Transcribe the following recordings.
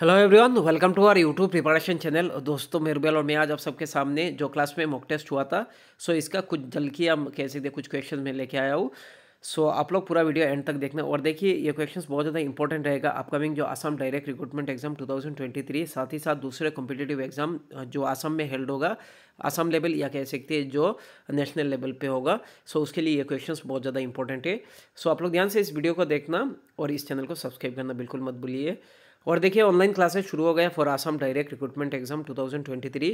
hello everyone welcome to our YouTube preparation channel दोस्तों मेरबेल और मैं आज आप सबके सामने जो क्लास में मॉक टेस्ट हुआ था सो इसका कुछ की हम कह सकते कुछ क्वेश्चन मैं लेके आया हूँ सो so, आप लोग पूरा वीडियो एंड तक देखना और देखिए ये क्वेश्चंस बहुत ज़्यादा इंपॉर्टेंट रहेगा अपकमिंग जो आसाम डायरेक्ट रिक्रूटमेंट एग्जाम 2023 साथ ही साथ दूसरे कॉम्पिटेटिव एग्जाम जो आसाम में हेल्ड होगा आसाम लेवल या कह सकते हैं जो नेशनल लेवल पे होगा सो उसके लिए ये क्वेश्चन बहुत ज़्यादा इंपॉर्टेंट है सो आप लोग ध्यान से इस वीडियो को देखना और इस चैनल को सब्सक्राइब करना बिल्कुल मत भूलिए और देखिए ऑनलाइन क्लासेस शुरू हो गए for Assam direct recruitment exam 2023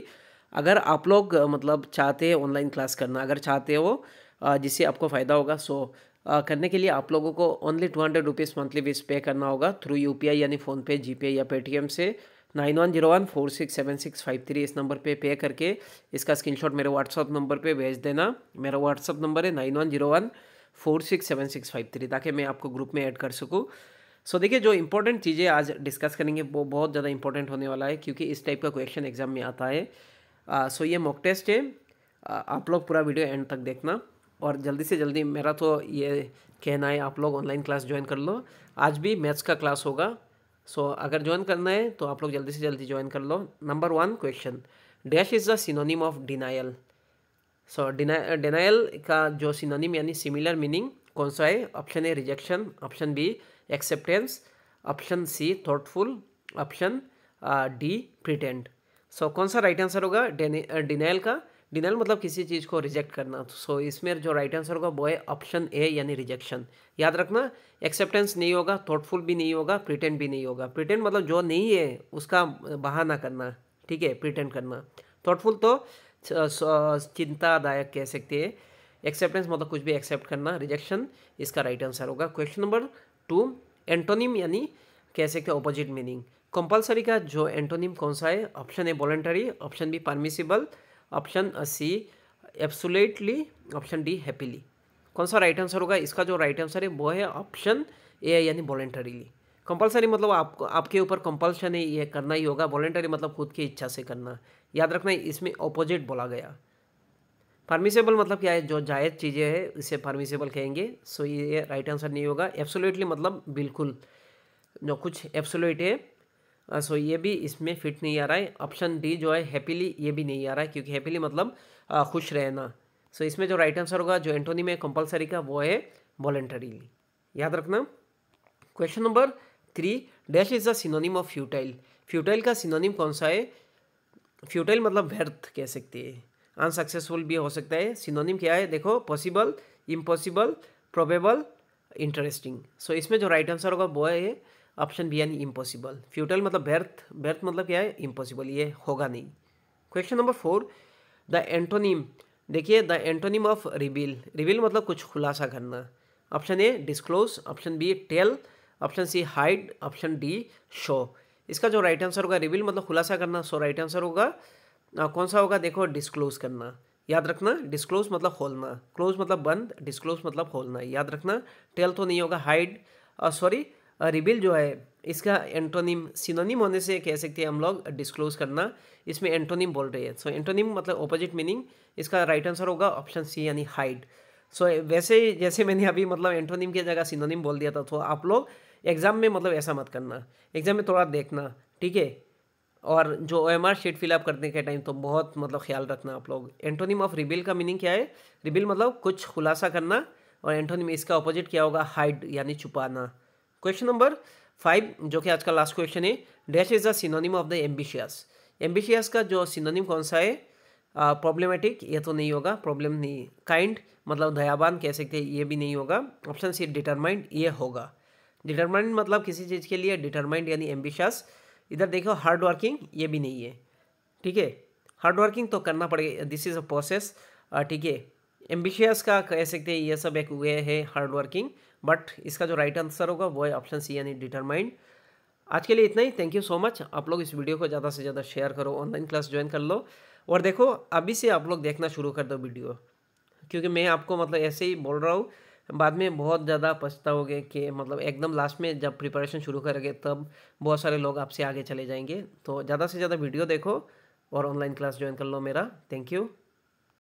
अगर आप लोग मतलब चाहते हैं ऑनलाइन क्लास करना अगर चाहते हो जिससे आपको फ़ायदा होगा सो करने के लिए आप लोगों को only two hundred rupees monthly base पे करना होगा थ्रू यू यानी फ़ोनपे जी या पेटीएम से nine one zero one four six seven six five three इस नंबर पे पे करके इसका स्क्रीनशॉट मेरे व्हाट्सअप नंबर पे भेज देना मेरा व्हाट्सअप नंबर है nine one zero one four six seven six five three ताकि मैं आपको ग्रुप में ऐड कर सकूँ सो so, देखिए जो इंपॉर्टेंट चीज़ें आज डिस्कस करेंगे वो बहुत ज़्यादा इंपॉर्टेंट होने वाला है क्योंकि इस टाइप का क्वेश्चन एग्जाम में आता है सो uh, ये मॉक टेस्ट है uh, आप लोग पूरा वीडियो एंड तक देखना और जल्दी से जल्दी मेरा तो ये कहना है आप लोग ऑनलाइन क्लास ज्वाइन कर लो आज भी मैथ्स का क्लास होगा सो so, अगर ज्वाइन करना है तो आप लोग जल्दी से जल्दी ज्वाइन कर लो number one question dash is the synonym of denial so denial का जो सिनोनिम यानी सिमिलर मीनिंग कौन सा है option A rejection option B acceptance option C thoughtful option D pretend so कौन सा राइट आंसर होगा डिनाइल uh, का डिनाइल मतलब किसी चीज़ को रिजेक्ट करना सो so, इसमें जो राइट आंसर होगा वो है ऑप्शन ए यानी रिजेक्शन याद रखना एक्सेप्टेंस नहीं होगा थॉटफुल भी नहीं होगा प्रिटेंड भी नहीं होगा प्रिटेंड मतलब जो नहीं है उसका बहाना करना ठीक है प्रिटेंड करना थॉटफुल तो uh, uh, चिंतादायक कह सकते हैं एक्सेप्टेंस मतलब कुछ भी एक्सेप्ट करना रिजेक्शन इसका राइट आंसर होगा क्वेश्चन नंबर टू एंटोनिम यानी कह सकते हैं ऑपोजिट मीनिंग कंपलसरी का जो एंटोनिम कौन सा है option A voluntary option B permissible option C absolutely option D happily कौन सा राइट आंसर होगा इसका जो राइट आंसर है वो है ऑप्शन ए यानी वॉलेंटरीली कंपलसरी मतलब आपको आपके ऊपर कंपल्शन है ये करना ही होगा वॉलेंटरी मतलब खुद की इच्छा से करना याद रखना इसमें ऑपोजिट बोला गया परमिसेबल मतलब क्या है जो जायज़ चीज़ें हैं इसे परमिसेबल कहेंगे सो ये राइट आंसर नहीं होगा एब्सोल्युटली मतलब बिल्कुल जो कुछ एब्सोल्युट है सो ये भी इसमें फिट नहीं आ रहा है ऑप्शन डी जो है हैप्पीली ये भी नहीं आ रहा है क्योंकि हैप्पीली मतलब खुश रहना सो इसमें जो राइट आंसर होगा जो एंटोनी में कंपलसरी का वो है वॉलेंटरीली याद रखना question number three dash is the synonym of futile futile का सिनोनिम कौन सा है फ्यूटाइल मतलब व्यर्थ कह सकते हैं अनसक्सेसफुल भी हो सकता है सिनोनिम क्या है देखो possible impossible probable interesting so इसमें जो राइट आंसर होगा वो है ऑप्शन बी यानी इम्पॉसिबल फ्यूटल मतलब बर्थ बर्थ मतलब क्या है इम्पॉसिबल ये होगा नहीं question number four the antonym देखिए the antonym of reveal reveal मतलब कुछ खुलासा करना option A disclose option B tell option C hide option D show इसका जो राइट आंसर होगा रिवील मतलब खुलासा करना सो राइट आंसर होगा आ, कौन सा होगा देखो डिस्क्लोज करना याद रखना डिस्क्लोज मतलब खोलना क्लोज मतलब बंद डिस्क्लोज मतलब खोलना याद रखना टेल तो नहीं होगा हाइड सॉरी रिबिल जो है इसका एंटोनिम सिनोनिम होने से कह सकते हैं हम लोग डिस्क्लोज करना इसमें एंटोनिम बोल रहे हैं सो एंटोनिम मतलब ऑपोजिट मीनिंग इसका राइट आंसर होगा ऑप्शन सी यानी हाइड सो वैसे जैसे मैंने अभी मतलब एंटोनिम की जगह सिनोनिम बोल दिया था तो आप लोग एग्ज़ाम में मतलब ऐसा मत करना एग्ज़ाम में थोड़ा देखना ठीक है और जो OMR sheet fill up करने के टाइम तो बहुत मतलब ख्याल रखना आप लोग एंटोनिम ऑफ रिबिल का मीनिंग क्या है रिबिल मतलब कुछ खुलासा करना और एंटोनिम इसका ऑपोजिट क्या होगा हाइड यानी छुपाना क्वेश्चन नंबर फाइव जो कि आज का लास्ट क्वेश्चन है dash is the synonym of the ambitious ambitious का जो सिनोनिम कौन सा है प्रॉब्लमेटिक uh, ये तो नहीं होगा प्रॉब्लम नहीं काइंड मतलब दयाबान कह सकते हैं ये भी नहीं होगा ऑप्शन सी डिटरमाइंड ये होगा डिटरमाइंड मतलब किसी चीज़ के लिए डिटरमाइंड यानी एम्बिशियस इधर देखो हार्ड वर्किंग ये भी नहीं है ठीक है हार्ड वर्किंग तो करना पड़ेगा दिस इज़ अ प्रोसेस ठीक है एम्बिशियस का कह सकते हैं ये सब एक वे है हार्ड वर्किंग बट इसका जो राइट आंसर होगा वो है ऑप्शन सी यानी डिटरमाइंड आज के लिए इतना ही थैंक यू सो मच आप लोग इस वीडियो को ज़्यादा से ज़्यादा शेयर करो ऑनलाइन क्लास ज्वाइन कर लो और देखो अभी से आप लोग देखना शुरू कर दो वीडियो क्योंकि मैं आपको मतलब ऐसे ही बोल रहा हूँ बाद में बहुत ज़्यादा पछताओगे कि मतलब एकदम लास्ट में जब प्रिपरेशन शुरू करोगे तब बहुत सारे लोग आपसे आगे चले जाएंगे तो ज़्यादा से ज़्यादा वीडियो देखो और ऑनलाइन क्लास ज्वाइन कर लो मेरा थैंक यू